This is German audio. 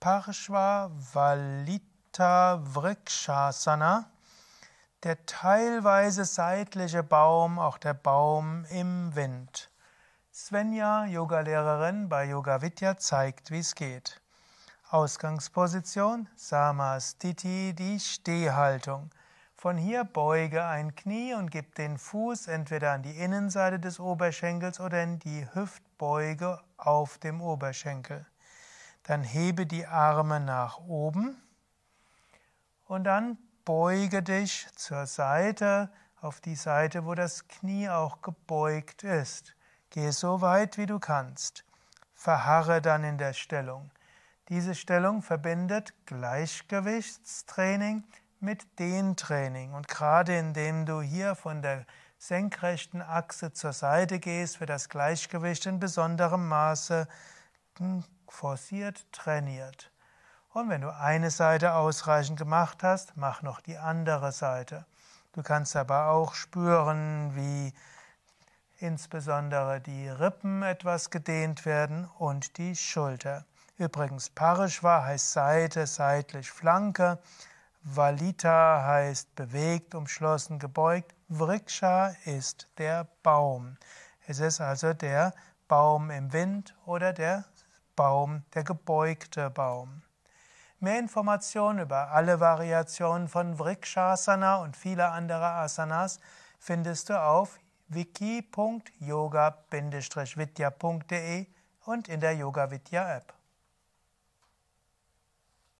Parshva Valita Vrikshasana, der teilweise seitliche Baum, auch der Baum im Wind. Svenja, Yogalehrerin bei Yoga Vidya, zeigt, wie es geht. Ausgangsposition Samastiti, die Stehhaltung. Von hier beuge ein Knie und gib den Fuß entweder an die Innenseite des Oberschenkels oder in die Hüftbeuge auf dem Oberschenkel. Dann hebe die Arme nach oben und dann beuge dich zur Seite, auf die Seite, wo das Knie auch gebeugt ist. Geh so weit, wie du kannst. Verharre dann in der Stellung. Diese Stellung verbindet Gleichgewichtstraining mit Dehntraining. Und gerade indem du hier von der senkrechten Achse zur Seite gehst, wird das Gleichgewicht in besonderem Maße forciert, trainiert. Und wenn du eine Seite ausreichend gemacht hast, mach noch die andere Seite. Du kannst aber auch spüren, wie insbesondere die Rippen etwas gedehnt werden und die Schulter. Übrigens, Parishva heißt Seite, seitlich Flanke. Valita heißt bewegt, umschlossen, gebeugt. Vriksha ist der Baum. Es ist also der Baum im Wind oder der Baum, der gebeugte Baum. Mehr Informationen über alle Variationen von Vrikshasana und viele andere Asanas findest du auf wiki.yoga-vidya.de und in der Yoga Vidya App.